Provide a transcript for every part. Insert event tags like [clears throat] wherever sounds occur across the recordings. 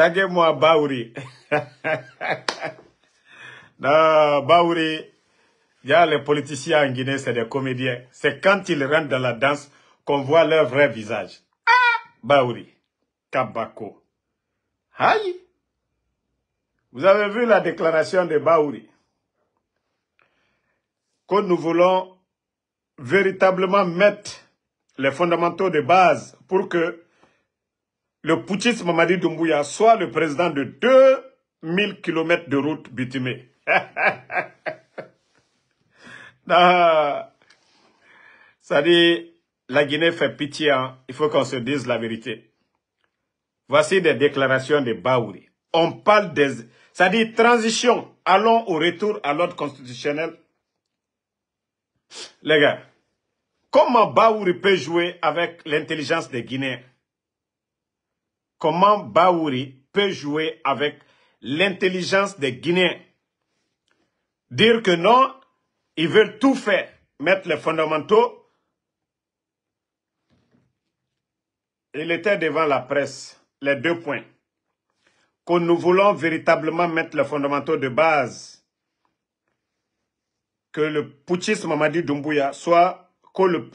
Taguez-moi Baouri. [laughs] non, Baouri, a les politiciens en Guinée, c'est des comédiens. C'est quand ils rentrent dans la danse qu'on voit leur vrai visage. Ah, Kabako. Aïe Vous avez vu la déclaration de Baouri que nous voulons véritablement mettre les fondamentaux de base pour que le poutiste Mamadi Doumbouya soit le président de 2000 km de route bitumée. [laughs] Ça dit, la Guinée fait pitié, hein. il faut qu'on se dise la vérité. Voici des déclarations de Baouri. On parle des... Ça dit transition, allons au retour à l'ordre constitutionnel. Les gars, comment Baouri peut jouer avec l'intelligence des Guinéens comment Baouri peut jouer avec l'intelligence des Guinéens. Dire que non, ils veulent tout faire, mettre les fondamentaux. Il était devant la presse, les deux points. Que nous voulons véritablement mettre les fondamentaux de base. Que le putschiste Mamadi Doumbouya soit, le,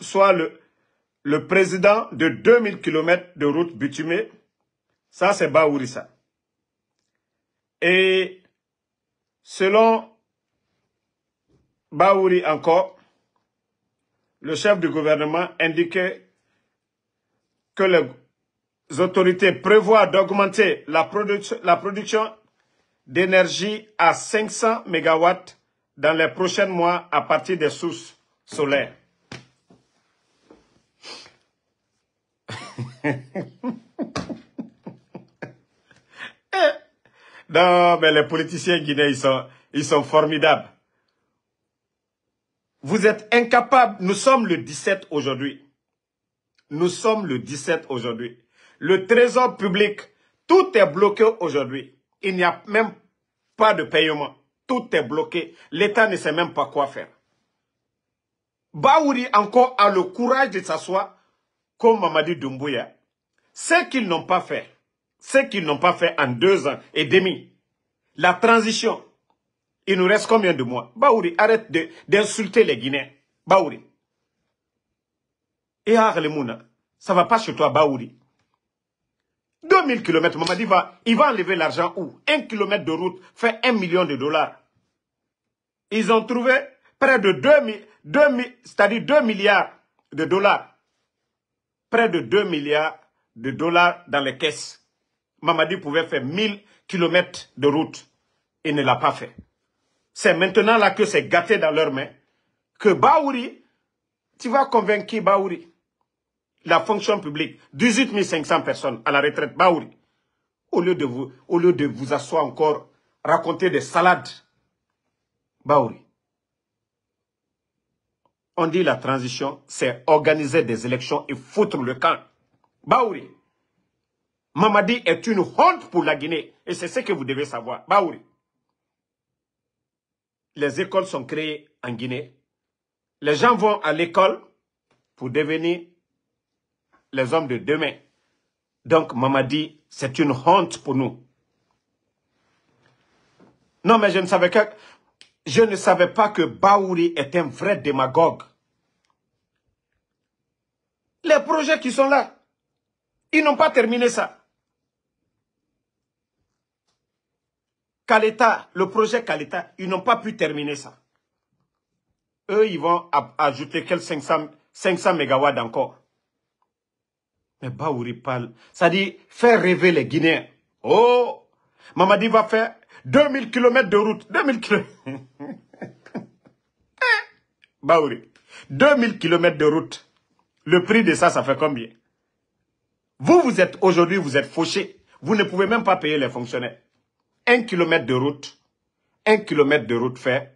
le président de 2000 km de route bitumée ça, c'est Baourissa. Et selon Baouri encore, le chef du gouvernement indiquait que les autorités prévoient d'augmenter la, production, la production d'énergie à 500 MW dans les prochains mois à partir des sources solaires. [laughs] Non, mais les politiciens guinéens, ils sont, formidables. Vous êtes incapables. Nous sommes le 17 aujourd'hui. Nous sommes le 17 aujourd'hui. Le trésor public, tout est bloqué aujourd'hui. Il n'y a même pas de paiement. Tout est bloqué. L'État ne sait même pas quoi faire. Baouri encore a le courage de s'asseoir comme Mamadi Doumbouya. Ce qu'ils n'ont pas fait, ce qu'ils n'ont pas fait en deux ans et demi. La transition, il nous reste combien de mois Baouri, arrête d'insulter les Guinéens. Baouri. Et eh, Arlemouna, ah, ça va pas chez toi, Baouri. 2000 km, Mamadi va, il va enlever l'argent où Un kilomètre de route fait un million de dollars. Ils ont trouvé près de 2, c'est-à-dire 2 milliards de dollars. Près de 2 milliards de dollars dans les caisses. Mamadi pouvait faire 1000 km de route et ne l'a pas fait. C'est maintenant là que c'est gâté dans leurs mains que Baouri, tu vas convaincre Baouri, la fonction publique, 18 500 personnes à la retraite Baouri, au lieu de vous, au lieu de vous asseoir encore, raconter des salades, Baouri. On dit la transition, c'est organiser des élections et foutre le camp. Baouri. Mamadi est une honte pour la Guinée. Et c'est ce que vous devez savoir. Baouri. Les écoles sont créées en Guinée. Les gens vont à l'école pour devenir les hommes de demain. Donc Mamadi, c'est une honte pour nous. Non, mais je ne savais que je ne savais pas que Baouri est un vrai démagogue. Les projets qui sont là, ils n'ont pas terminé ça. Kaleta, le projet Kaleta, ils n'ont pas pu terminer ça. Eux, ils vont ajouter quel 500, 500 mégawatts encore. Mais Baouri parle. Ça dit, faire rêver les Guinéens. Oh Mamadi va faire 2000 km de route. 2000 km. [laughs] Eh, Baouri. 2000 km de route. Le prix de ça, ça fait combien Vous, vous êtes, aujourd'hui, vous êtes fauchés. Vous ne pouvez même pas payer les fonctionnaires un kilomètre de route, un kilomètre de route fait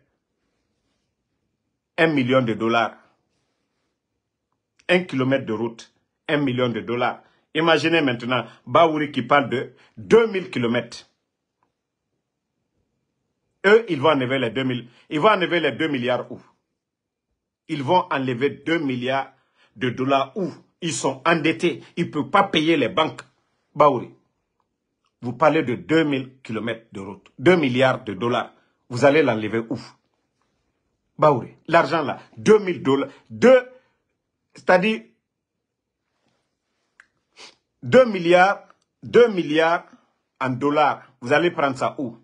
un million de dollars. Un kilomètre de route, un million de dollars. Imaginez maintenant Baouri qui parle de 2000 kilomètres. Eux, ils vont enlever les 2000. Ils vont enlever les 2 milliards où Ils vont enlever 2 milliards de dollars où Ils sont endettés. Ils ne peuvent pas payer les banques. Baouri. Vous parlez de 2000 km de route, 2 milliards de dollars. Vous allez l'enlever où Baouri. l'argent là, 2000 dollars, 2, c'est-à-dire 2 milliards, 2 milliards en dollars. Vous allez prendre ça où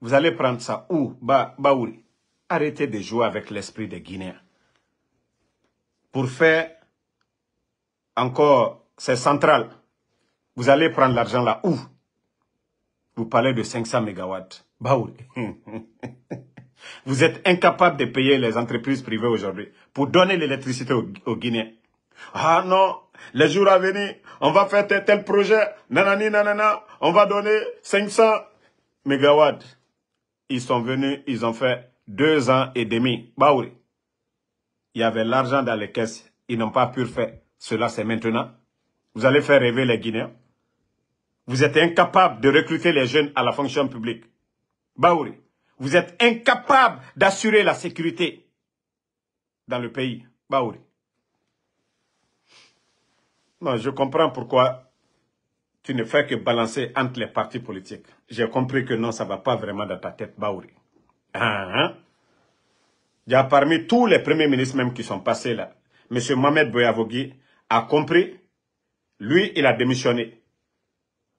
Vous allez prendre ça où, bah, Arrêtez de jouer avec l'esprit des Guinéens. Pour faire encore, c'est central. Vous allez prendre l'argent là où Vous parlez de 500 mégawatts. Baoul. [laughs] Vous êtes incapable de payer les entreprises privées aujourd'hui pour donner l'électricité aux, Guinéens. Ah non, les jours à venir, on va faire tel, projet, nanani, nanana, on va donner 500 mégawatts. Ils sont venus, ils ont fait deux ans et demi. il y avait l'argent dans les caisses, ils n'ont pas pu le faire. Cela, c'est maintenant. Vous allez faire rêver les Guinéens. Vous êtes incapables de recruter les jeunes à la fonction publique. Baouri, vous êtes incapable d'assurer la sécurité dans le pays. Baouri. Non, je comprends pourquoi tu ne fais que balancer entre les partis politiques. J'ai compris que non, ça ne va pas vraiment dans ta tête, Baouri. Ah, hein? Il y a parmi tous les premiers ministres même qui sont passés là, M. Mohamed Boyavogui, a compris. Lui, il a démissionné.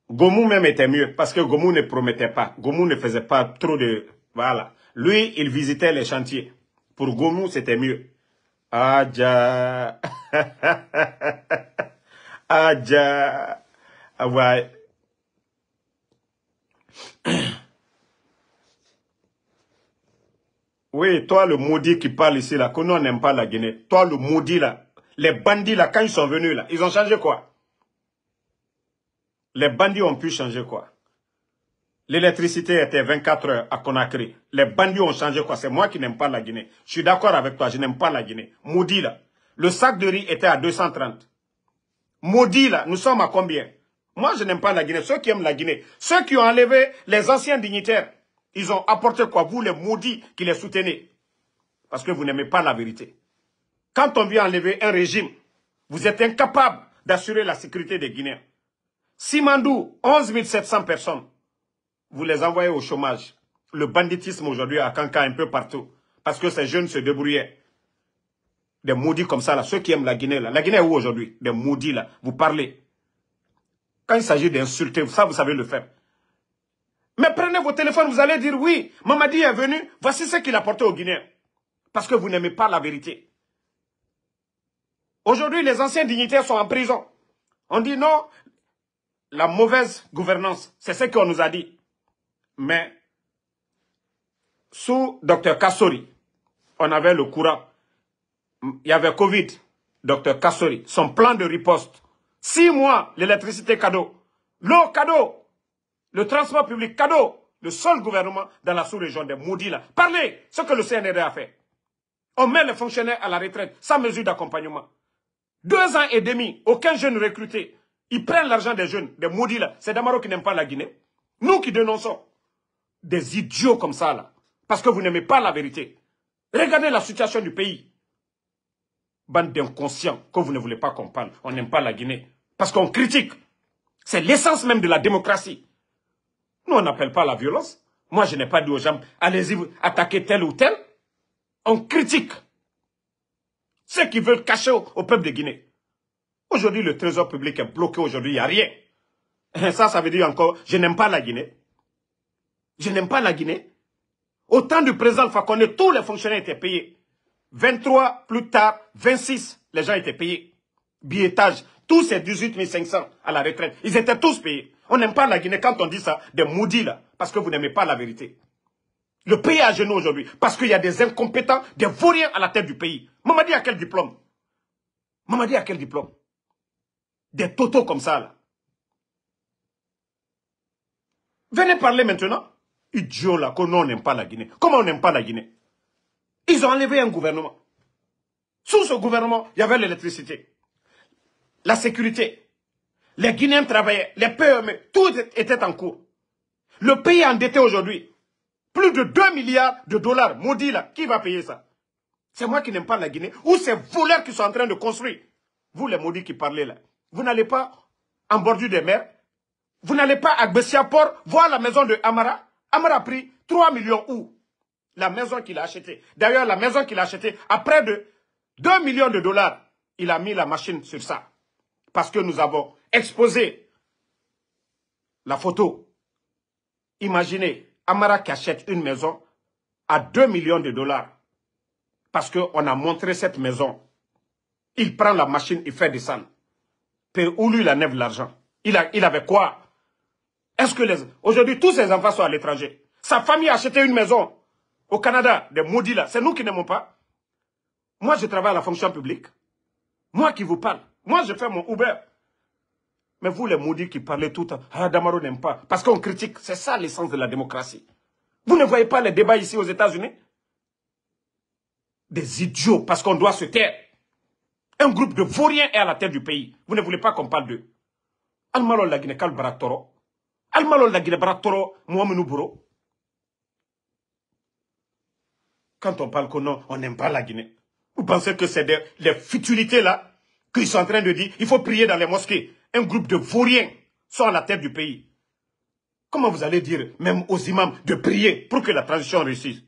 Gomu même était mieux parce que Gomu ne promettait pas. Gomu ne faisait pas trop de... Voilà. Lui, il visitait les chantiers. Pour Gomu, c'était mieux. Adja. [laughs] Adja. Ah, ouais. Oui, toi le maudit qui parle ici, là, que nous on n'aime pas la Guinée. Toi le maudit là, les bandits, là, quand ils sont venus, là, ils ont changé quoi Les bandits ont pu changer quoi L'électricité était 24 heures à Conakry. Les bandits ont changé quoi C'est moi qui n'aime pas la Guinée. Je suis d'accord avec toi, je n'aime pas la Guinée. Maudit, là. Le sac de riz était à 230. Maudit, là, nous sommes à combien Moi, je n'aime pas la Guinée. Ceux qui aiment la Guinée, ceux qui ont enlevé les anciens dignitaires, ils ont apporté quoi Vous, les maudits qui les soutenez. Parce que vous n'aimez pas la vérité. Quand on vient enlever un régime, vous êtes incapable d'assurer la sécurité des Guinéens. Simandou, 11 700 personnes, vous les envoyez au chômage. Le banditisme aujourd'hui à Kanka un peu partout. Parce que ces jeunes se débrouillaient. Des maudits comme ça, là, ceux qui aiment la Guinée, La Guinée est où aujourd'hui Des maudits, là. Vous parlez. Quand il s'agit d'insulter, ça, vous savez le faire. Mais prenez vos téléphones, vous allez dire, oui, Mamadi est venu, voici ce qu'il a porté aux Guinéens. Parce que vous n'aimez pas la vérité. Aujourd'hui, les anciens dignitaires sont en prison. On dit non, la mauvaise gouvernance, c'est ce qu'on nous a dit. Mais sous Dr Kassori, on avait le courant. Il y avait Covid. Dr Kassori, son plan de riposte. Six mois, l'électricité cadeau. L'eau cadeau. Le transport public cadeau. Le seul gouvernement dans la sous-région des maudits là. Parlez ce que le CNRD a fait. On met les fonctionnaires à la retraite sans mesure d'accompagnement. Deux ans et demi, aucun jeune recruté. Ils prennent l'argent des jeunes, des maudits là. C'est Damaro qui n'aime pas la Guinée. Nous qui dénonçons des idiots comme ça là. Parce que vous n'aimez pas la vérité. Regardez la situation du pays. Bande d'inconscients que vous ne voulez pas qu'on parle. On n'aime pas la Guinée. Parce qu'on critique. C'est l'essence même de la démocratie. Nous, on n'appelle pas la violence. Moi, je n'ai pas dit aux gens, allez-y, attaquez tel ou tel. On critique. Ceux qui veulent cacher au, peuple de Guinée. Aujourd'hui, le trésor public est bloqué. Aujourd'hui, il n'y a rien. Eh, ça, ça veut dire encore, je n'aime pas la Guinée. Je n'aime pas la Guinée. Au temps du président Fakonde, tous les fonctionnaires étaient payés. 23, plus tard, 26, les gens étaient payés. Billetage, tous ces 18 500 à la retraite, ils étaient tous payés. On n'aime pas la Guinée quand on dit ça, des maudits là, parce que vous n'aimez pas la vérité. Le pays est à genoux aujourd'hui, parce qu'il y a des incompétents, des vauriens à la tête du pays dit à quel diplôme dit à quel diplôme Des totaux comme ça, là. Venez parler maintenant. Idiot, là, qu'on n'aime pas la Guinée. Comment on n'aime pas la Guinée Ils ont enlevé un gouvernement. Sous ce gouvernement, il y avait l'électricité, la sécurité. Les Guinéens travaillaient, les PME, tout était en cours. Le pays est endetté aujourd'hui. Plus de 2 milliards de dollars. Maudit là, qui va payer ça c'est moi qui n'aime pas la Guinée. Ou ces voleurs qui sont en train de construire. Vous les maudits qui parlez là. Vous n'allez pas en bordure des mers. Vous n'allez pas à Bessiaport voir la maison de Amara. Amara a pris 3 millions où La maison qu'il a achetée. D'ailleurs, la maison qu'il a achetée, à près de 2 millions de dollars, il a mis la machine sur ça. Parce que nous avons exposé la photo. Imaginez, Amara qui achète une maison à 2 millions de dollars parce qu'on a montré cette maison. Il prend la machine, il fait des Puis où lui, il enlève l'argent il, avait quoi Est-ce que les... Aujourd'hui, tous ses enfants sont à l'étranger. Sa famille a acheté une maison au Canada, des maudits là. C'est nous qui n'aimons pas. Moi, je travaille à la fonction publique. Moi qui vous parle. Moi, je fais mon Uber. Mais vous, les maudits qui parlez tout, le ah, Damaro n'aime pas. Parce qu'on critique. C'est ça l'essence de la démocratie. Vous ne voyez pas les débats ici aux États-Unis des idiots parce qu'on doit se taire. Un groupe de vauriens est à la tête du pays. Vous ne voulez pas qu'on parle d'eux. Almalol la Guinée Kalbaratoro. Almalol la Guinée Baratoro, Quand on parle qu'on n'aime pas la Guinée. Vous pensez que c'est des futilités là qu'ils sont en train de dire, il faut prier dans les mosquées. Un groupe de vauriens sont à la tête du pays. Comment vous allez dire, même aux imams, de prier pour que la transition réussisse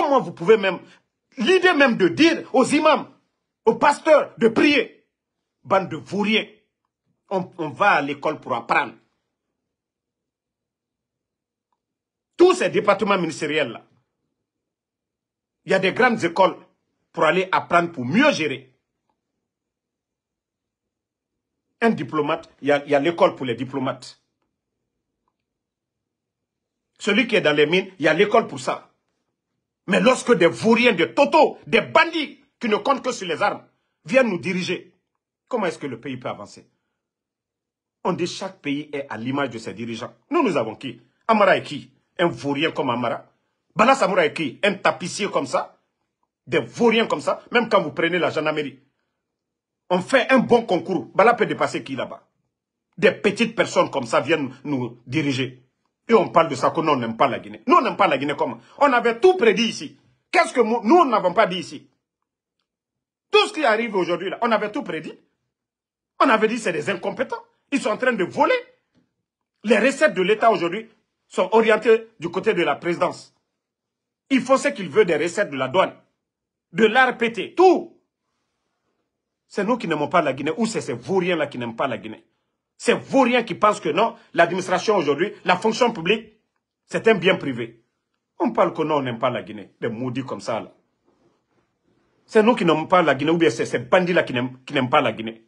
Comment vous pouvez même... L'idée même de dire aux imams, aux pasteurs, de prier. Bande de vouriers. On, on va à l'école pour apprendre. Tous ces départements ministériels-là, il y a des grandes écoles pour aller apprendre, pour mieux gérer. Un diplomate, il y a, l'école pour les diplomates. Celui qui est dans les mines, il y a l'école pour ça. Mais lorsque des vauriens, des totaux, des bandits qui ne comptent que sur les armes viennent nous diriger, comment est-ce que le pays peut avancer On dit chaque pays est à l'image de ses dirigeants. Nous, nous avons qui Amara est qui Un vaurien comme Amara Bala Samoura est qui Un tapissier comme ça Des vauriens comme ça Même quand vous prenez la gendarmerie, on fait un bon concours. Bala peut dépasser qui là-bas Des petites personnes comme ça viennent nous diriger. Et on parle de ça que nous, on n'aime pas la Guinée. Nous, on n'aime pas la Guinée comment On avait tout prédit ici. Qu'est-ce que nous, n'avons pas dit ici Tout ce qui arrive aujourd'hui, là, on avait tout prédit. On avait dit c'est des incompétents. Ils sont en train de voler. Les recettes de l'État aujourd'hui sont orientées du côté de la présidence. Il faut ce qu'il veut des recettes de la douane, de l'ARPT, tout. C'est nous qui n'aimons pas la Guinée ou c'est ces vauriens-là qui n'aiment pas la Guinée. C'est rien qui pense que non, l'administration aujourd'hui, la fonction publique, c'est un bien privé. On parle que non, on n'aime pas la Guinée. Des maudits comme ça, C'est nous qui n'aimons pas la Guinée, ou bien c'est ces bandits-là qui n'aiment pas la Guinée.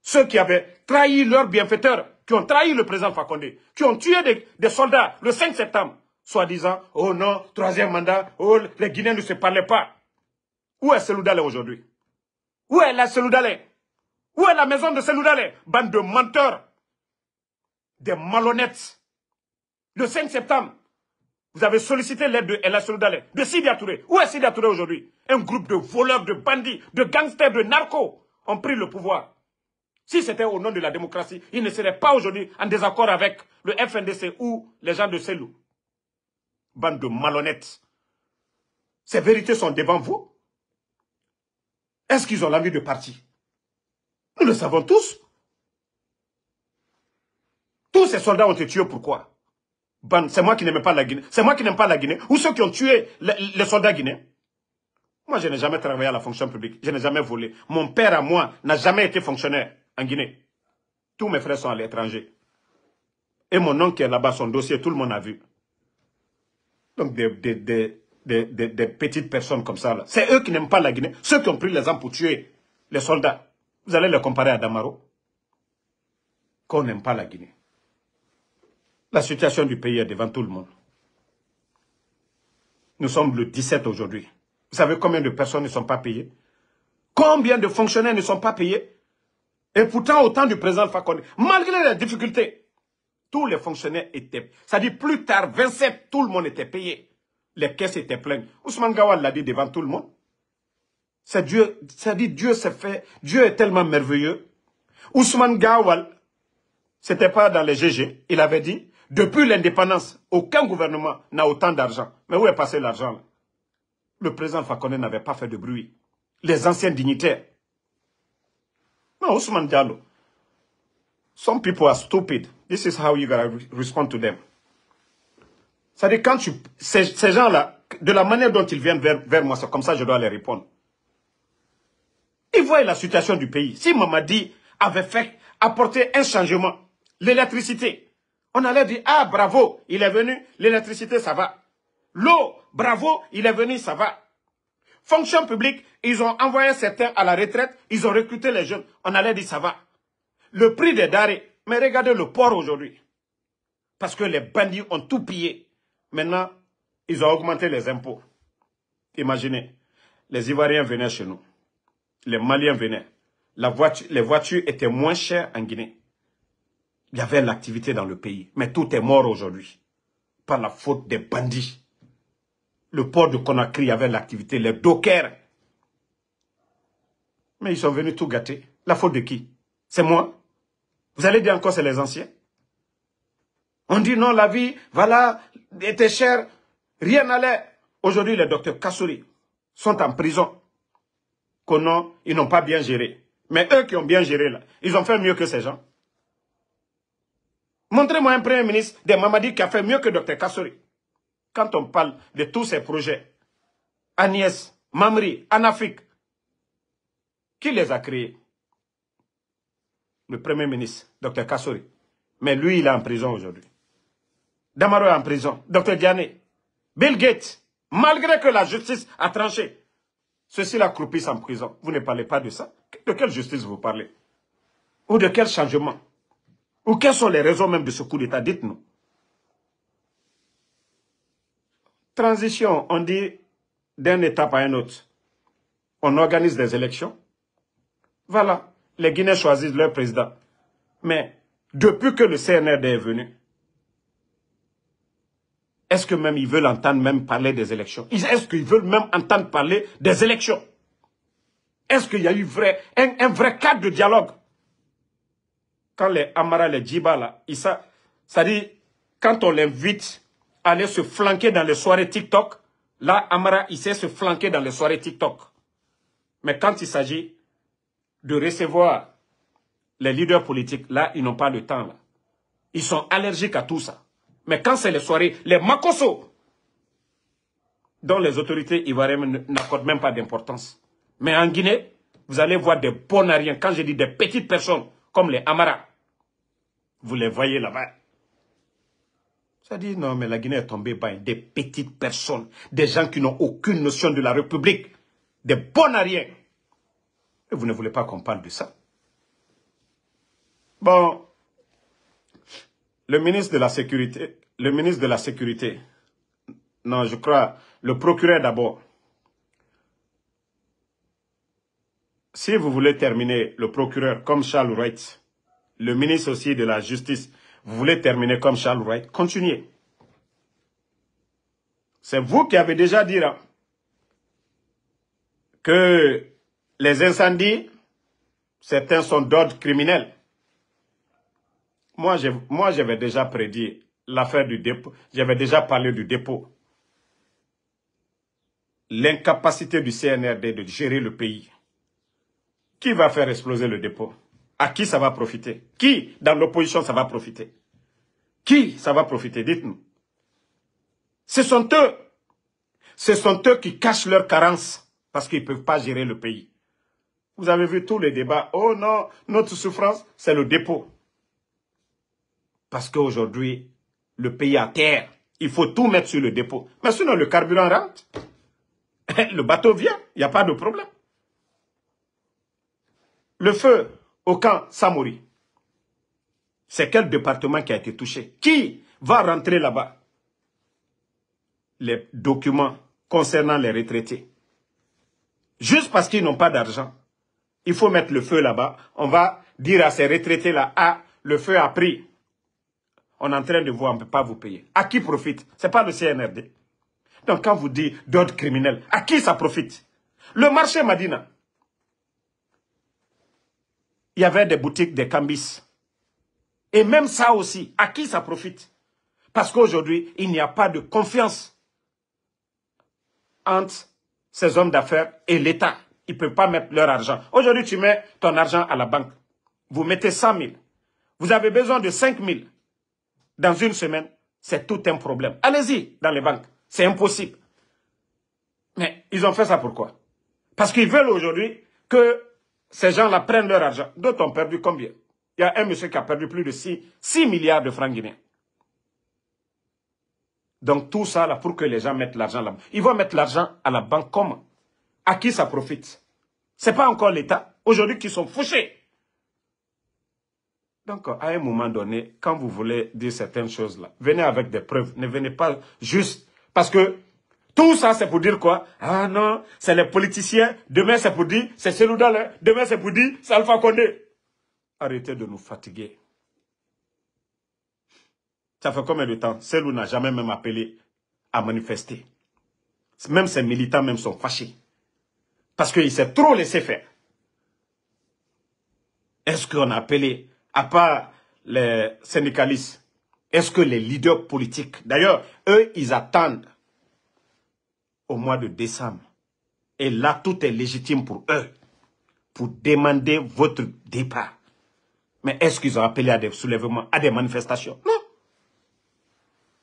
Ceux qui avaient trahi leurs bienfaiteurs, qui ont trahi le président Fakonde, qui ont tué des, soldats le 5 septembre, soi-disant, oh non, troisième mandat, oh, les Guinéens ne se parlaient pas. Où est Seloudalé aujourd'hui Où est la Seloudalé où est la maison de Dalé Bande de menteurs, des malhonnêtes. Le 5 septembre, vous avez sollicité l'aide de Ella de Sidi Où est Sidi aujourd'hui Un groupe de voleurs, de bandits, de gangsters, de narcos ont pris le pouvoir. Si c'était au nom de la démocratie, ils ne seraient pas aujourd'hui en désaccord avec le FNDC ou les gens de Selou. Bande de malhonnêtes. Ces vérités sont devant vous Est-ce qu'ils ont l'envie de partir nous le savons tous. Tous ces soldats ont été tués, pourquoi C'est moi qui n'aime pas la Guinée. C'est moi qui n'aime pas la Guinée. Ou ceux qui ont tué les, soldats guinéens. Moi, je n'ai jamais travaillé à la fonction publique. Je n'ai jamais volé. Mon père à moi n'a jamais été fonctionnaire en Guinée. Tous mes frères sont à l'étranger. Et mon oncle est là-bas, son dossier, tout le monde a vu. Donc, des petites personnes comme ça, c'est eux qui n'aiment pas la Guinée. Ceux qui ont pris les armes pour tuer les soldats. Vous allez le comparer à Damaro, qu'on n'aime pas la Guinée. La situation du pays est devant tout le monde. Nous sommes le 17 aujourd'hui. Vous savez combien de personnes ne sont pas payées Combien de fonctionnaires ne sont pas payés Et pourtant, au temps du président Fakonde, malgré les difficultés, tous les fonctionnaires étaient... Ça dit, plus tard, 27, tout le monde était payé. Les caisses étaient pleines. Ousmane Gawal l'a dit devant tout le monde. C'est Dieu, c'est dit Dieu s'est fait, Dieu est tellement merveilleux. Ousmane Gawal, c'était pas dans les GG, il avait dit, depuis l'indépendance, aucun gouvernement n'a autant d'argent. Mais où est passé l'argent Le président Fakone n'avait pas fait de bruit. Les anciens dignitaires. Non, Ousmane Diallo. Some people are stupid. This is how you gotta respond to them. cest à quand tu, ces, gens-là, de la manière dont ils viennent vers, moi, c'est comme ça que je dois les répondre. Ils voient la situation du pays. Si Mamadi avait fait apporter un changement, l'électricité, on allait dire, ah bravo, il est venu, l'électricité, ça va. L'eau, bravo, il est venu, ça va. Fonction publique, ils ont envoyé certains à la retraite, ils ont recruté les jeunes, on allait dire, ça va. Le prix des darés, mais regardez le port aujourd'hui. Parce que les bandits ont tout pillé. Maintenant, ils ont augmenté les impôts. Imaginez, les Ivoiriens venaient chez nous les Maliens venaient. La voiture, les voitures étaient moins chères en Guinée. Il y avait l'activité dans le pays. Mais tout est mort aujourd'hui. Par la faute des bandits. Le port de Conakry avait l'activité. Les dockers. Mais ils sont venus tout gâter. La faute de qui C'est moi Vous allez dire encore c'est les anciens On dit non, la vie, voilà, était chère. Rien n'allait. Aujourd'hui, les docteurs Kassouri sont en prison que ils n'ont pas bien géré. Mais eux qui ont bien géré, là, ils ont fait mieux que ces gens. Montrez-moi un premier ministre des Mamadi qui a fait mieux que Dr Kassori. Quand on parle de tous ces projets, Agnès, Mamri, Anafik, qui les a créés Le premier ministre, Dr Kassori. Mais lui, il est en prison aujourd'hui. Damaro est en prison. Dr Diané, Bill Gates, malgré que la justice a tranché, ceux-ci l'accroupissent en prison. Vous ne parlez pas de ça De quelle justice vous parlez Ou de quel changement Ou quelles sont les raisons même de ce coup d'État Dites-nous. Transition, on dit d'un étape à un autre. On organise des élections. Voilà, les Guinéens choisissent leur président. Mais depuis que le CNRD est venu, est-ce que même ils veulent entendre même parler des élections Est-ce qu'ils veulent même entendre parler des élections Est-ce qu'il y a eu vrai, un, vrai cadre de dialogue Quand les Amara, les Djiba, ils, ça, dit, quand on l'invite à aller se flanquer dans les soirées TikTok, là, Amara, il sait se flanquer dans les soirées TikTok. Mais quand il s'agit de recevoir les leaders politiques, là, ils n'ont pas le temps. Là. Ils sont allergiques à tout ça. Mais quand c'est les soirées, les Makoso, dont les autorités ivoiriennes n'accordent même pas d'importance. Mais en Guinée, vous allez voir des bonariens, quand je dis des petites personnes, comme les Amara. Vous les voyez là-bas. Ça dit, non, mais la Guinée est tombée par des petites personnes, des gens qui n'ont aucune notion de la République, des bonariens. Et vous ne voulez pas qu'on parle de ça. Bon, le ministre de la Sécurité, le ministre de la Sécurité, non, je crois, le procureur d'abord. Si vous voulez terminer le procureur comme Charles Wright, le ministre aussi de la Justice, vous voulez terminer comme Charles Wright, continuez. C'est vous qui avez déjà dit hein, que les incendies, certains sont d'ordre criminel. Moi, j'avais déjà prédit l'affaire du dépôt. J'avais déjà parlé du dépôt. L'incapacité du CNRD de gérer le pays. Qui va faire exploser le dépôt À qui ça va profiter Qui, dans l'opposition, ça va profiter Qui, ça va profiter Dites-nous. Ce sont eux. Ce sont eux qui cachent leurs carences parce qu'ils ne peuvent pas gérer le pays. Vous avez vu tous les débats. Oh non, notre souffrance, c'est le dépôt. Parce qu'aujourd'hui, le pays à terre. Il faut tout mettre sur le dépôt. Mais sinon, le carburant rentre. [laughs] Le bateau vient. Il n'y a pas de problème. Le feu au camp Samori. C'est quel département qui a été touché Qui va rentrer là-bas Les documents concernant les retraités. Juste parce qu'ils n'ont pas d'argent. Il faut mettre le feu là-bas. On va dire à ces retraités-là, ah, le feu a pris on est en train de voir, on ne peut pas vous payer. À qui profite Ce n'est pas le CNRD. Donc quand vous dites d'autres criminels, à qui ça profite Le marché Madina, il y avait des boutiques des cambis. Et même ça aussi, à qui ça profite Parce qu'aujourd'hui, il n'y a pas de confiance entre ces hommes d'affaires et l'État. Ils ne peuvent pas mettre leur argent. Aujourd'hui, tu mets ton argent à la banque. Vous mettez 100 000. Vous avez besoin de 5 000 dans une semaine, c'est tout un problème. Allez-y dans les banques, c'est impossible. Mais ils ont fait ça pourquoi Parce qu'ils veulent aujourd'hui que ces gens-là prennent leur argent. D'autres ont perdu combien Il y a un monsieur qui a perdu plus de 6, milliards de francs guinéens. Donc tout ça là pour que les gens mettent l'argent là-bas. Ils vont mettre l'argent à la banque comment À qui ça profite Ce n'est pas encore l'État. Aujourd'hui qui sont fouchés donc, à un moment donné, quand vous voulez dire certaines choses-là, venez avec des preuves. Ne venez pas juste. Parce que tout ça, c'est pour dire quoi Ah non, c'est les politiciens. Demain, c'est pour dire, c'est Seloudal. Demain, c'est pour dire, c'est Alpha Condé. Arrêtez de nous fatiguer. Ça fait combien de temps Selou n'a jamais même appelé à manifester. Même ses militants même sont fâchés. Parce qu'il s'est trop laissé faire. Est-ce qu'on a appelé à part les syndicalistes, est-ce que les leaders politiques, d'ailleurs, eux, ils attendent au mois de décembre. Et là, tout est légitime pour eux, pour demander votre départ. Mais est-ce qu'ils ont appelé à des soulèvements, à des manifestations Non.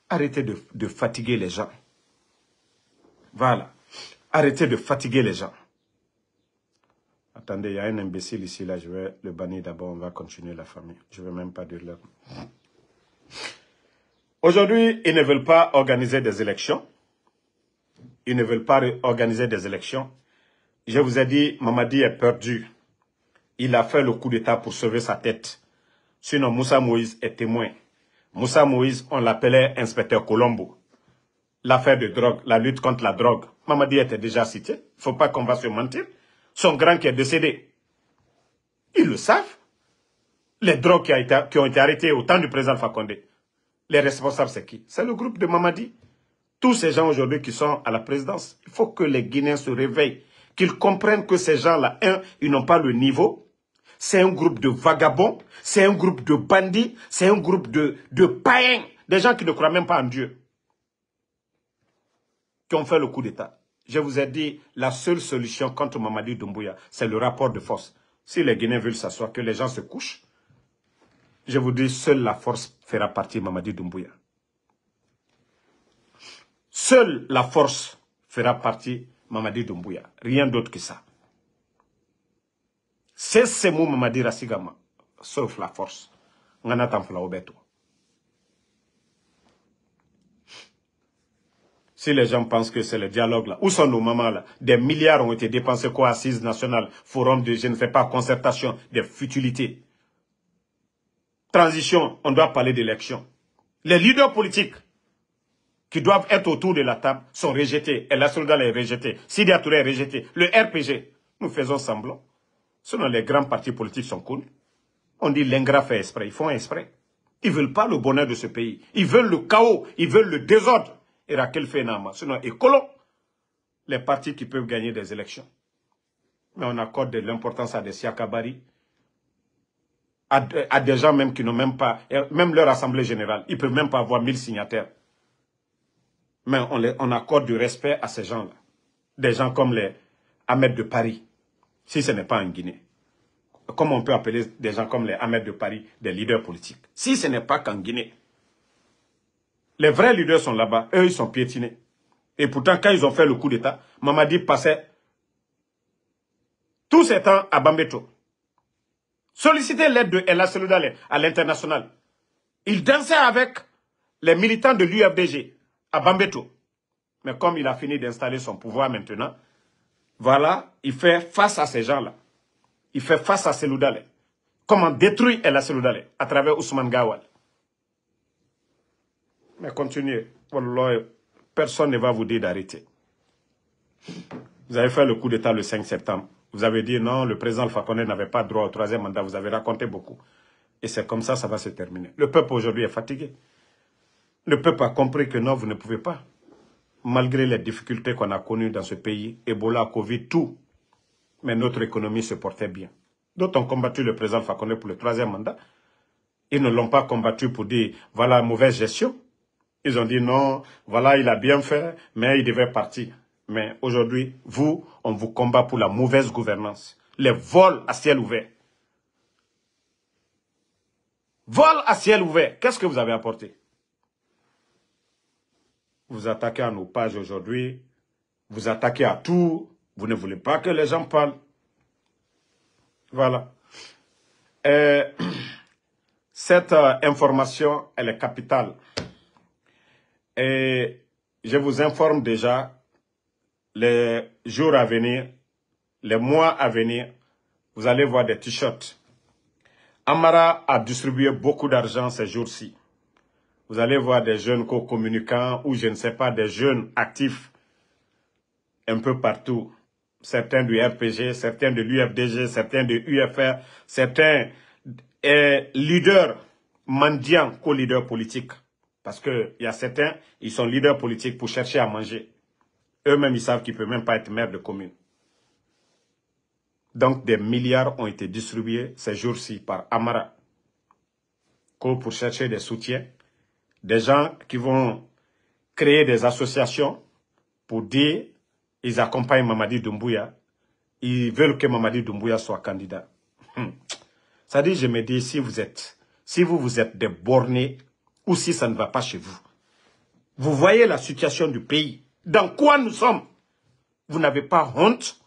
Arrêtez de, fatiguer les gens. Voilà. Arrêtez de fatiguer les gens. Attendez, il y a un imbécile ici, là, je vais le bannir d'abord, on va continuer la famille. Je ne vais même pas dire l'heure. Aujourd'hui, ils ne veulent pas organiser des élections. Ils ne veulent pas organiser des élections. Je vous ai dit, Mamadi est perdu. Il a fait le coup d'État pour sauver sa tête. Sinon, Moussa Moïse est témoin. Moussa Moïse, on l'appelait inspecteur Colombo. L'affaire de drogue, la lutte contre la drogue. Mamadi était déjà cité. Faut pas qu'on va se mentir son grand qui est décédé. Ils le savent. Les drogues qui, ont été arrêtées au temps du président Fakonde. Les responsables, c'est qui C'est le groupe de Mamadi. Tous ces gens aujourd'hui qui sont à la présidence, il faut que les Guinéens se réveillent, qu'ils comprennent que ces gens-là, un, ils n'ont pas le niveau. C'est un groupe de vagabonds, c'est un groupe de bandits, c'est un groupe de, de païens, des gens qui ne croient même pas en Dieu, qui ont fait le coup d'État. Je vous ai dit, la seule solution contre Mamadi Doumbouya, c'est le rapport de force. Si les Guinéens veulent s'asseoir, que les gens se couchent, je vous dis, seule la force fera partie Mamadi Doumbouya. Seule la force fera partie Mamadi Doumbouya. Rien d'autre que ça. C'est ce mot Mamadi Rassigama, sauf la force. Ngana la Si les gens pensent que c'est le dialogue là, où sont nos mamans là Des milliards ont été dépensés quoi assises nationales, forum de je ne fais pas concertation, des futilités. Transition, on doit parler d'élection. Les leaders politiques qui doivent être autour de la table sont rejetés. Et la est rejeté. Sidi est rejeté. Le RPG, nous faisons semblant. Sinon, les grands partis politiques sont connus. On dit l'ingrat fait exprès. Ils font esprit. Ils veulent pas le bonheur de ce pays. Ils veulent le chaos. Ils veulent le désordre et Raquel Fenama. Sinon, écolo les partis qui peuvent gagner des élections. Mais on accorde de l'importance à des Siakabari, à, des gens même qui n'ont même pas, même leur assemblée générale, ils ne peuvent même pas avoir 1000 signataires. Mais on, accorde du respect à ces gens-là. Des gens comme les Ahmed de Paris, si ce n'est pas en Guinée. Comme on peut appeler des gens comme les Ahmed de Paris des leaders politiques Si ce n'est pas qu'en Guinée. Les vrais leaders sont là-bas. Eux, ils sont piétinés. Et pourtant, quand ils ont fait le coup d'État, Mamadi passait tous ces temps à Bambeto. Solliciter l'aide de El à l'international. Il dansait avec les militants de l'UFDG à Bambeto. Mais comme il a fini d'installer son pouvoir maintenant, voilà, il fait face à ces gens-là. Il fait face à Seloudale. Comment détruire El à travers Ousmane Gawal mais continuez. Personne ne va vous dire d'arrêter. Vous avez fait le coup d'État le 5 septembre. Vous avez dit non, le président Fakonde n'avait pas droit au troisième mandat. Vous avez raconté beaucoup. Et c'est comme ça, ça va se terminer. Le peuple aujourd'hui est fatigué. Le peuple a compris que non, vous ne pouvez pas. Malgré les difficultés qu'on a connues dans ce pays, Ebola, Covid, tout. Mais notre économie se portait bien. D'autres ont combattu le président Fakonde pour le troisième mandat. Ils ne l'ont pas combattu pour dire, voilà, mauvaise gestion. Ils ont dit non, voilà, il a bien fait, mais il devait partir. Mais aujourd'hui, vous, on vous combat pour la mauvaise gouvernance. Les vols à ciel ouvert. Vol à ciel ouvert. Qu'est-ce que vous avez apporté Vous attaquez à nos pages aujourd'hui. Vous attaquez à tout. Vous ne voulez pas que les gens parlent. Voilà. Euh, [clears throat] cette euh, information, elle est capitale. Et je vous informe déjà, les jours à venir, les mois à venir, vous allez voir des t-shirts. Amara a distribué beaucoup d'argent ces jours-ci. Vous allez voir des jeunes co-communicants ou je ne sais pas, des jeunes actifs un peu partout. Certains du RPG, certains de l'UFDG, certains de UFR, certains leaders mendiants co-leaders politiques. Parce qu'il y a certains, ils sont leaders politiques pour chercher à manger. Eux-mêmes, ils savent qu'ils ne peuvent même pas être maire de commune. Donc, des milliards ont été distribués ces jours-ci par Amara pour chercher des soutiens, des gens qui vont créer des associations pour dire ils accompagnent Mamadi Doumbouya, ils veulent que Mamadi Doumbouya soit candidat. Hmm. Ça dit, je me dis, si vous êtes, si vous vous êtes bornés ou si ça ne va pas chez vous. Vous voyez la situation du pays. Dans quoi nous sommes Vous n'avez pas honte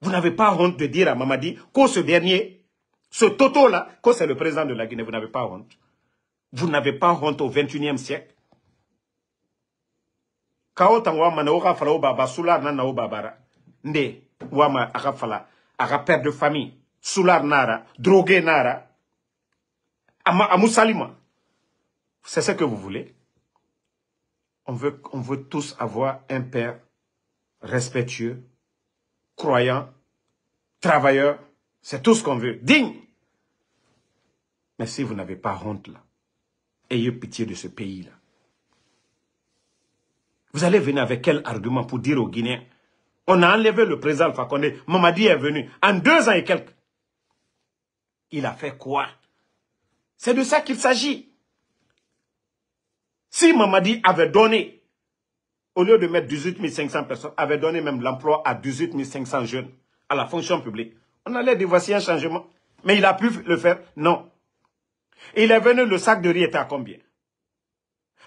Vous n'avez pas honte de dire à Mamadi que ce dernier, ce Toto-là, que c'est le président de la Guinée, vous n'avez pas honte Vous n'avez pas honte au 21e siècle famille nara drogué nara c'est ce que vous voulez. On veut, veut tous avoir un père respectueux, croyant, travailleur. C'est tout ce qu'on veut. Digne. Mais si vous n'avez pas honte là, ayez pitié de ce pays-là. Vous allez venir avec quel argument pour dire aux Guinéens on a enlevé le président Alpha Condé. Mamadi est venu en deux ans et quelques. Il a fait quoi C'est de ça qu'il s'agit. Si Mamadi avait donné, au lieu de mettre 18 500 personnes, avait donné même l'emploi à 18 500 jeunes à la fonction publique, on allait dire voici un changement. Mais il a pu le faire Non. Il est venu, le sac de riz était à combien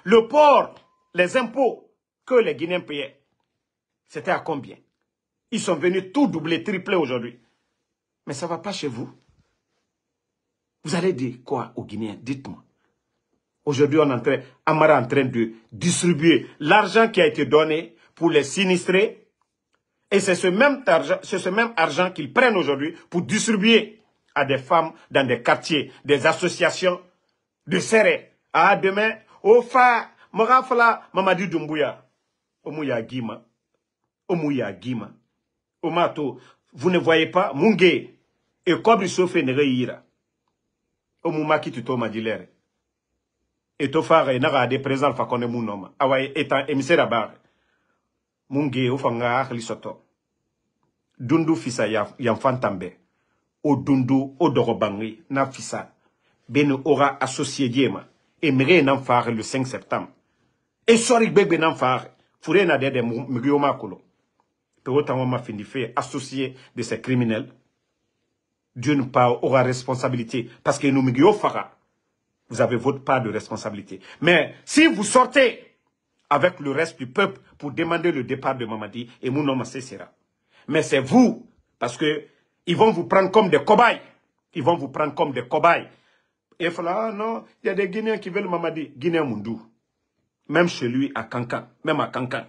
Le port, les impôts que les Guinéens payaient, c'était à combien Ils sont venus tout doubler, tripler aujourd'hui. Mais ça ne va pas chez vous. Vous allez dire quoi aux Guinéens Dites-moi. Aujourd'hui, on est en train, Amara est en train de distribuer l'argent qui a été donné pour les sinistrés. Et c'est ce même argent, qu'ils prennent aujourd'hui pour distribuer à des femmes dans des quartiers, des associations de serré. Ah, demain, au fa, Morafala, Mamadi Doumbouya, Omouya Gima, Omouya Gima, Omato, vous ne voyez pas, Mungé, et Kobri Sofé Nereira, Omoumaki Tuto l'air. Et fara ina n'a de présent fa koné nom awa eta emisera bar munge au fanga soto dundu fisa ya ya tambe, o dundu au Doro bangi na fisa ben aura associé diema et mire le 5 septembre et sori bebe ben fure na des de colo, makolo pe on ma fini fait associé de ces criminels d'une part aura responsabilité parce que nous mugio fara vous avez votre part de responsabilité. Mais si vous sortez avec le reste du peuple pour demander le départ de Mamadi, et mon nom cessera. Mais c'est vous, parce que ils vont vous prendre comme des cobayes. Ils vont vous prendre comme des cobayes. Et il ah non, il y a des Guinéens qui veulent Mamadi. Guinéen Mundou. Même chez lui, à Kankan. Même à Kankan.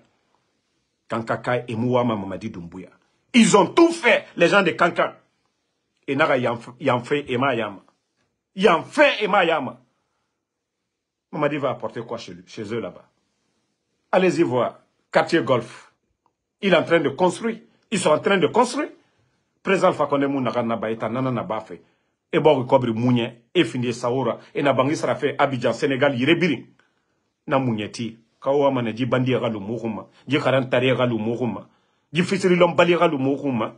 Kankaka et Mamadi Doumbouya. Ils ont tout fait, les gens de Kankan. Et Naga Yanfe Ema Yama. Yamfe et Yama. Mamadi m'a va apporter quoi chez, eux là-bas Allez-y voir. Quartier Golf. Il est en train de construire. Ils sont en train de construire. Présent, Fakone Mounaga Nabaïta, Nanana Bafé. Et Bogu Kobri mounye et Findé Saoura, et Nabangi fait Abidjan, Sénégal, Yrebiri. Namounyeti. Mounieti. Kawa Maneji Bandi Galou Mourouma. Ji Karantari Galou Mourouma. Ji Fisri Lombali Galou Mourouma.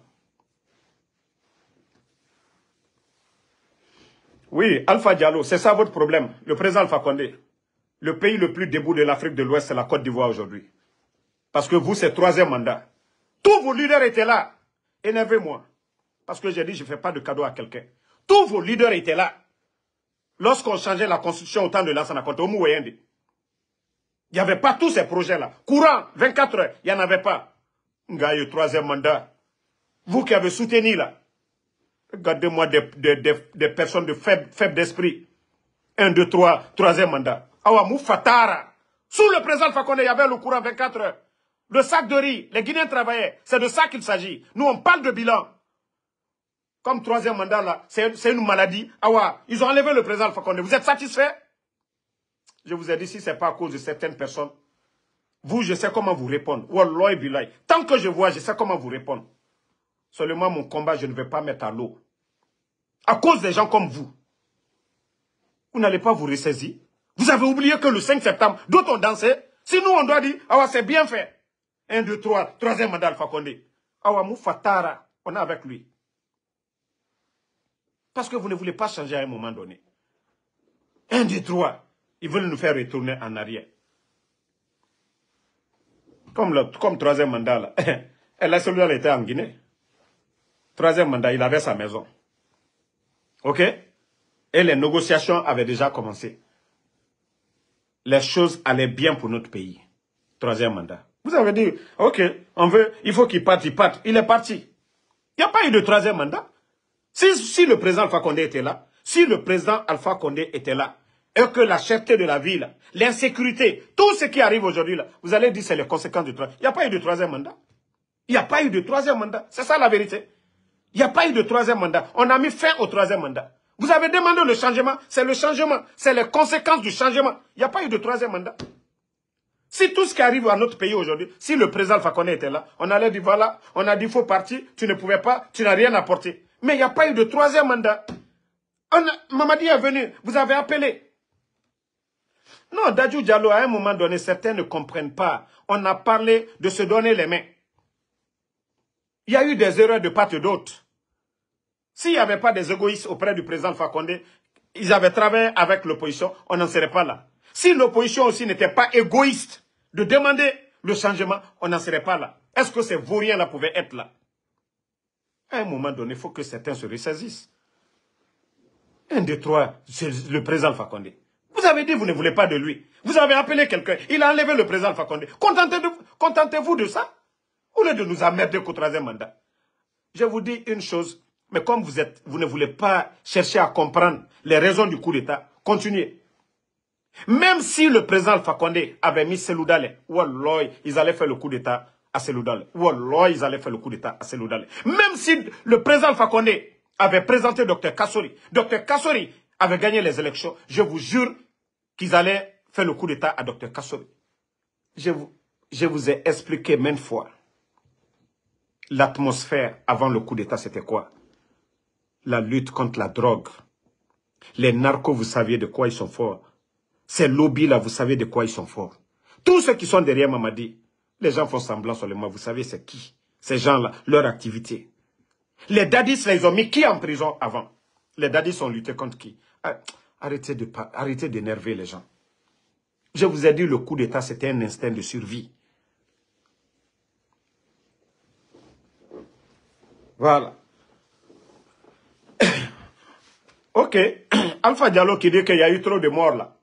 Oui, Alpha Diallo, c'est ça votre problème. Le président Alpha Condé, le pays le plus debout de l'Afrique de l'Ouest, c'est la Côte d'Ivoire aujourd'hui. Parce que vous, c'est troisième mandat. Tous vos leaders étaient là. Énervez-moi. Parce que j'ai dit, je ne fais pas de cadeau à quelqu'un. Tous vos leaders étaient là. Lorsqu'on changeait la constitution au temps de l'Assana Conté, au il n'y avait pas tous ces projets-là. Courant, 24 heures, il n'y en avait pas. Ngaï, troisième mandat. Vous qui avez soutenu là, Regardez-moi des, personnes de faible, esprit. d'esprit. Un, deux, trois, troisième mandat. Awa Fatara. Sous le président Fakonde, il y avait le courant 24 heures. Le sac de riz, les Guinéens travaillaient. C'est de ça qu'il s'agit. Nous, on parle de bilan. Comme troisième mandat, là, c'est une maladie. Awa, ils ont enlevé le président Fakonde. Vous êtes satisfait Je vous ai dit, si ce n'est pas à cause de certaines personnes, vous, je sais comment vous répondre. Tant que je vois, je sais comment vous répondre. Seulement, mon combat, je ne vais pas mettre à l'eau à cause des gens comme vous, vous n'allez pas vous ressaisir. Vous avez oublié que le 5 septembre, d'autres ont dansé. Sinon, on doit dire, ah c'est bien fait. 1, 2, 3, troisième mandat Alpha Awa Moufatara, on est avec lui. Parce que vous ne voulez pas changer à un moment donné. Un, 2, trois. ils veulent nous faire retourner en arrière. Comme le comme troisième mandat, là. [laughs] Et là était en Guinée. Troisième mandat, il avait sa maison. OK Et les négociations avaient déjà commencé. Les choses allaient bien pour notre pays. Troisième mandat. Vous avez dit, OK, on veut, il faut qu'il parte, il parte. Il est parti. Il n'y a pas eu de troisième mandat. Si, le président Alpha Condé était là, si le président Alpha Condé était là, et que la cherté de la ville, l'insécurité, tout ce qui arrive aujourd'hui, là, vous allez dire c'est les conséquences du troisième. Il n'y a pas eu de troisième mandat. Il n'y a pas eu de troisième mandat. C'est ça la vérité. Il n'y a pas eu de troisième mandat. On a mis fin au troisième mandat. Vous avez demandé le changement. C'est le changement. C'est les conséquences du changement. Il n'y a pas eu de troisième mandat. Si tout ce qui arrive à notre pays aujourd'hui, si le président va était là, on allait dire voilà, on a dit faut partir, tu ne pouvais pas, tu n'as rien apporté. Mais il n'y a pas eu de troisième mandat. On Mamadi est venu, vous avez appelé. Non, Dadjou Diallo, à un moment donné, certains ne comprennent pas. On a parlé de se donner les mains. Il y a eu des erreurs de part et d'autre. S'il n'y avait pas des égoïstes auprès du président Fakonde, ils avaient travaillé avec l'opposition, on n'en serait pas là. Si l'opposition aussi n'était pas égoïste de demander le changement, on n'en serait pas là. Est-ce que ces vauriens-là pouvaient être là À un moment donné, il faut que certains se ressaisissent. Un des trois, c'est le président Fakonde. Vous avez dit que vous ne voulez pas de lui. Vous avez appelé quelqu'un. Il a enlevé le président Fakonde. Contentez-vous de, ça. Au lieu de nous emmerder qu'au troisième mandat. Je vous dis une chose. Mais comme vous, vous ne voulez pas chercher à comprendre les raisons du coup d'État, continuez. Même si le président Alpha avait mis Seloudale, Wallah, ils allaient faire le coup d'État à Seloudale. Wallahi ils allaient faire le coup d'État à Seloudale. Même si le président Alpha avait présenté Dr Kassori, Dr Kassori avait gagné les élections, je vous jure qu'ils allaient faire le coup d'État à Dr Kassori. Je vous, je vous ai expliqué maintes fois l'atmosphère avant le coup d'État, c'était quoi la lutte contre la drogue. Les narcos, vous savez de quoi ils sont forts. Ces lobbies-là, vous savez de quoi ils sont forts. Tous ceux qui sont derrière Mamadi, les gens font semblant seulement. Vous savez c'est qui Ces gens-là, leur activité. Les dadis, là, ils ont mis qui en prison avant Les dadis ont lutté contre qui ah, Arrêtez de arrêtez d'énerver les gens. Je vous ai dit, le coup d'État, c'était un instinct de survie. Voilà. Ok, [clears throat] Alpha Diallo qui dit qu'il y a eu trop de morts là.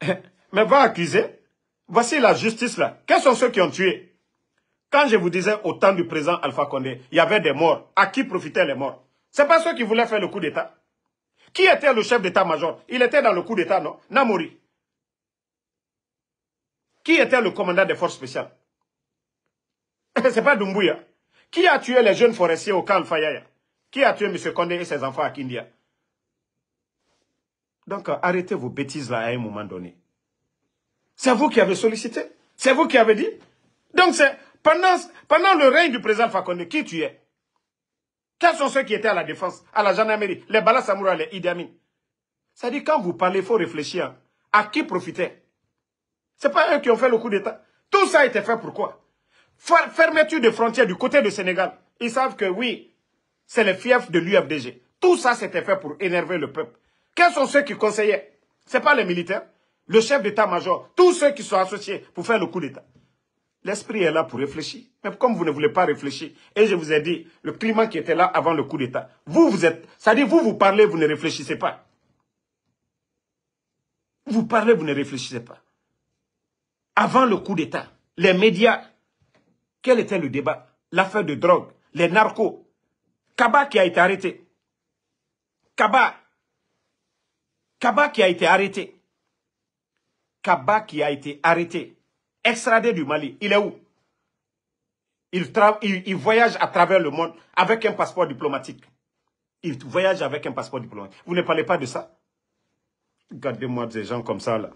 [laughs] Mais va accuser. Voici la justice là. Quels sont ceux qui ont tué Quand je vous disais au temps du président Alpha Condé, il y avait des morts. À qui profitaient les morts Ce n'est pas ceux qui voulaient faire le coup d'État. Qui était le chef d'état-major Il était dans le coup d'État, non Namori. Qui était le commandant des forces spéciales [laughs] Ce n'est pas Dumbuya. Qui a tué les jeunes forestiers au camp Qui a tué M. Condé et ses enfants à Kindia donc arrêtez vos bêtises là à un moment donné. C'est vous qui avez sollicité. C'est vous qui avez dit. Donc c'est pendant, pendant le règne du président Fakonde, qui tu es Quels sont ceux qui étaient à la défense, à la gendarmerie, les Bala les Idi cest à quand vous parlez, il faut réfléchir. à qui profiter Ce n'est pas eux qui ont fait le coup d'État. Tout ça a été fait pourquoi Fermeture des frontières du côté du Sénégal. Ils savent que oui, c'est les fief de l'UFDG. Tout ça, c'était fait pour énerver le peuple. Quels sont ceux qui conseillaient Ce n'est pas les militaires, le chef d'état-major, tous ceux qui sont associés pour faire le coup d'état. L'esprit est là pour réfléchir. Mais comme vous ne voulez pas réfléchir, et je vous ai dit, le climat qui était là avant le coup d'État, vous, vous êtes... ça dit, vous, vous parlez, vous ne réfléchissez pas. Vous parlez, vous ne réfléchissez pas. Avant le coup d'État, les médias, quel était le débat L'affaire de drogue, les narcos. Kaba qui a été arrêté. Kaba, Kaba qui a été arrêté. Kaba qui a été arrêté, extradé du Mali, il est où il, il, voyage à travers le monde avec un passeport diplomatique. Il voyage avec un passeport diplomatique. Vous ne parlez pas de ça Regardez-moi des gens comme ça là.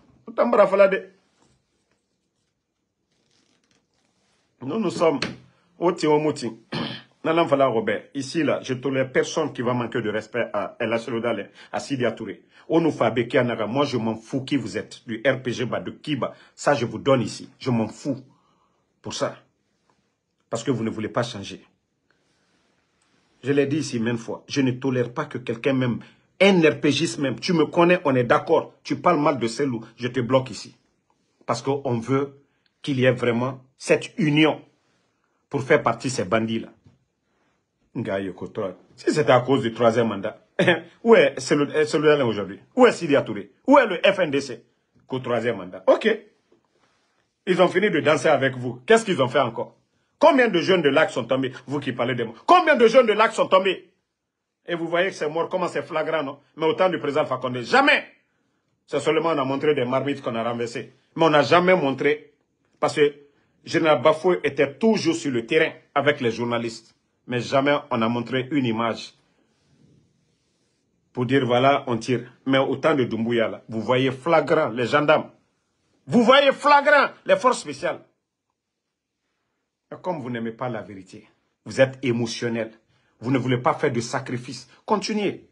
Nous, nous sommes au moti. Nalam Robert, ici là, je tolère personne qui va manquer de respect à El à Sidi Touré. Onoufa Nara. moi je m'en fous qui vous êtes, du RPG de Kiba. Ça je vous donne ici, je m'en fous pour ça. Parce que vous ne voulez pas changer. Je l'ai dit ici même fois, je ne tolère pas que quelqu'un même, un RPGiste même, tu me connais, on est d'accord, tu parles mal de ces loups. je te bloque ici. Parce qu'on veut qu'il y ait vraiment cette union pour faire partie de ces bandits-là. Si c'était à cause du troisième mandat, [coughs] où est euh, celui-là aujourd'hui Où est Sidi Touré Où est le FNDC Qu'au troisième mandat. Ok. Ils ont fini de danser avec vous. Qu'est-ce qu'ils ont fait encore Combien de jeunes de l'axe sont tombés Vous qui parlez de moi. Combien de jeunes de l'AC sont tombés Et vous voyez que c'est mort, comment c'est flagrant, non Mais au temps du président Fakonde, jamais C'est seulement on a montré des marmites qu'on a renversées. Mais on n'a jamais montré, parce que Général Bafoué était toujours sur le terrain avec les journalistes mais jamais on a montré une image pour dire voilà, on tire. Mais autant temps de Doumbouya, là, vous voyez flagrant les gendarmes. Vous voyez flagrant les forces spéciales. Et comme vous n'aimez pas la vérité, vous êtes émotionnel. Vous ne voulez pas faire de sacrifice. Continuez.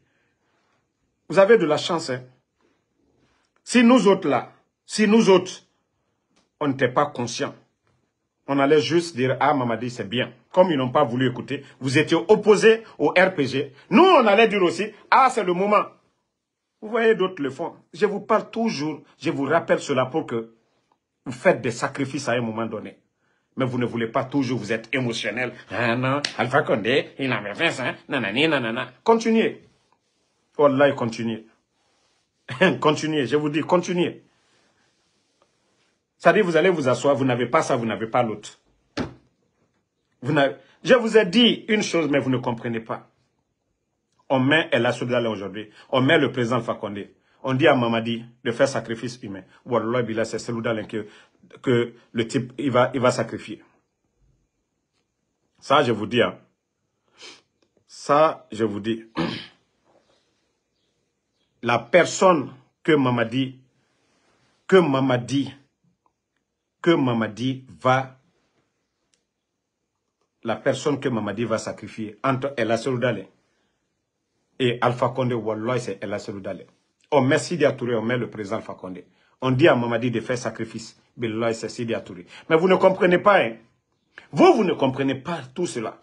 Vous avez de la chance. Hein. Si nous autres là, si nous autres, on n'était pas conscients, on allait juste dire, ah Mamadi, c'est bien comme ils n'ont pas voulu écouter, vous étiez opposés au RPG. Nous, on allait dire aussi, ah, c'est le moment. Vous voyez, d'autres le font. Je vous parle toujours, je vous rappelle cela pour que vous faites des sacrifices à un moment donné. Mais vous ne voulez pas toujours, vous êtes émotionnel. Ah non, Alpha Condé, il avait fait ça, hein. nanana. Continuez. Wallah, continuez. [laughs] continuez, je vous dis, continuez. C'est-à-dire, vous allez vous asseoir, vous n'avez pas ça, vous n'avez pas l'autre je vous ai dit une chose, mais vous ne comprenez pas. On met El Assoudal aujourd'hui. On met le président Fakonde. On dit à Mamadi de faire sacrifice humain. Wallah, Bila, c'est celui que, que le type, il va, il va sacrifier. Ça, je vous dis. Hein. Ça, je vous dis. [clears throat] La personne que Mamadi, que Mamadi, que Mamadi va la personne que Mamadi va sacrifier entre El Asseloudale et Alpha Condé, Wallah, c'est El Asseloudale. On oh, met Sidi Atouré, on met le président Alpha Condé. On dit à Mamadi de faire sacrifice. Billah, c'est Sidi Mais vous ne comprenez pas, hein. Vous, vous ne comprenez pas tout cela.